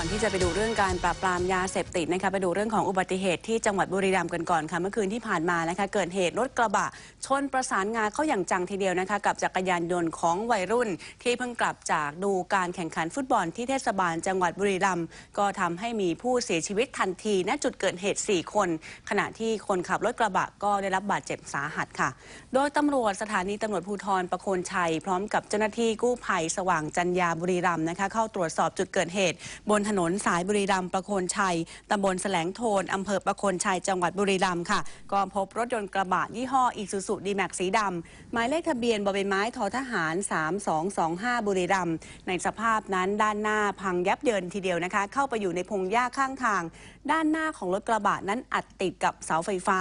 ก่อนที่จะไปดูเรื่องการปราบปรามยาเสพติดนะคะไปดูเรื่องของอุบัติเหตุที่จังหวัดบุรีรัมย์กันก่อนค่ะเมื่อคืนที่ผ่านมานะคะเกิดเหตุรถกระบะ ชนประสานงาเข้าอย่างจังทีเดียวนะคะกับจักรยานยนต์ของวัยรุ่น ที่เพิ่งกลับจากดูการแข่งขันฟุตบอลที่เทศบาลจังหวัดบุรีรัมย์ก็ทำให้มีผู้เสียชีวิตทันทีณจุดเกิดเหตุ4คนขณะที่คนขับรถกระบะก็ได้รับบาดเจ็บสาหัสค่ะโดยตำรวจสถานีตำรวจภูธรประโคนชัย พร้อมกับเจ้าหน้าที่กู้ภัยสว่างจันยาบุรีรัมย์นะคะเข้าตรวจสอบจุดเกิดเหตุบนถนนสายบุรีรัมย์ประโคนชัย ตำบลแสลงโทนอำเภอประโคนชัยจังหวัดบุรีรัมย์ค่ะ ก็พบรถยนต์กระบะยี่ห้ออีซูซูดีแม็กสีดำหมายเลขทะเบียนบใบไม้ทอทหาร 3225 บุรีรัมย์ในสภาพนั้นด้านหน้าพังยับเยินทีเดียวนะคะ เข้าไปอยู่ในพงหญ้าข้างทาง ด้านหน้าของรถกระบะนั้นอัดติดกับเสาไฟฟ้า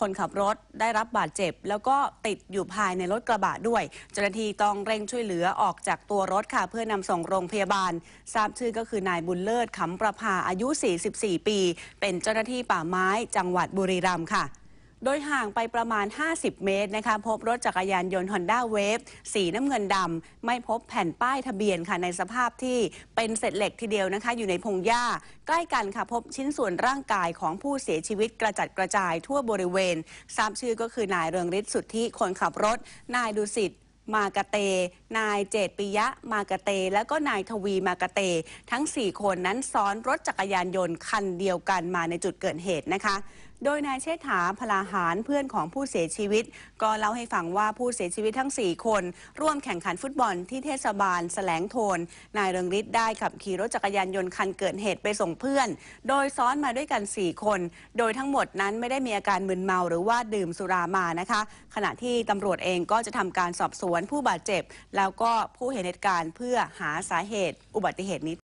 คนขับรถได้รับบาดเจ็บ แล้วก็ติดอยู่ภายในรถกระบะด้วย เจ้าหน้าที่ต้องเร่งช่วยเหลือออกจากตัวรถค่ะเพื่อนำส่งโรงพยาบาล ทราบชื่อก็คือ นายบุญเลิศขำประภาอายุ 44 ปี เป็นเจ้าหน้าที่ป่าไม้จังหวัดบุรีรัมย์ค่ะโดยห่างไปประมาณ 50 เมตรนะคะพบรถจักรยานยนต์ Honda Wave สีน้ำเงินดำไม่พบแผ่นป้ายทะเบียนค่ะในสภาพที่เป็นเศษเหล็กทีเดียวนะคะอยู่ในพงหญ้าใกล้กันค่ะพบชิ้นส่วนร่างกายของผู้เสียชีวิตกระจัดกระจายทั่วบริเวณทราบชื่อก็คือ นายเรืองฤทธิ์สุทธิคนขับรถ นายดุสิตมากะเต นายเจตปิยะ มากะเต และก็นายทวีมากะเต ทั้ง4คนนั้นซ้อนรถจักรยานยนต์คันเดียวกันมาในจุดเกิดเหตุนะคะโดยนายเชษฐาพลาหารเพื่อนของผู้เสียชีวิต ก็เล่าให้ฟังว่าผู้เสียชีวิตทั้ง 4 คนร่วมแข่งขันฟุตบอลที่เทศบาล แสลงโทนนายเริงฤทธิ์ได้ ขับขี่รถจักรยานยนต์คันเกิดเหตุไปส่งเพื่อน โดยซ้อนมาด้วยกัน 4 คนโดยทั้งหมดนั้นไม่ได้มีอาการมึนเมาหรือว่าดื่มสุรามานะคะ ขณะที่ตำรวจเองก็จะทำการสอบสวนผู้บาดเจ็บ แล้วก็ผู้เห็นเหตุการณ์เพื่อหาสาเหตุอุบัติเหตุนี้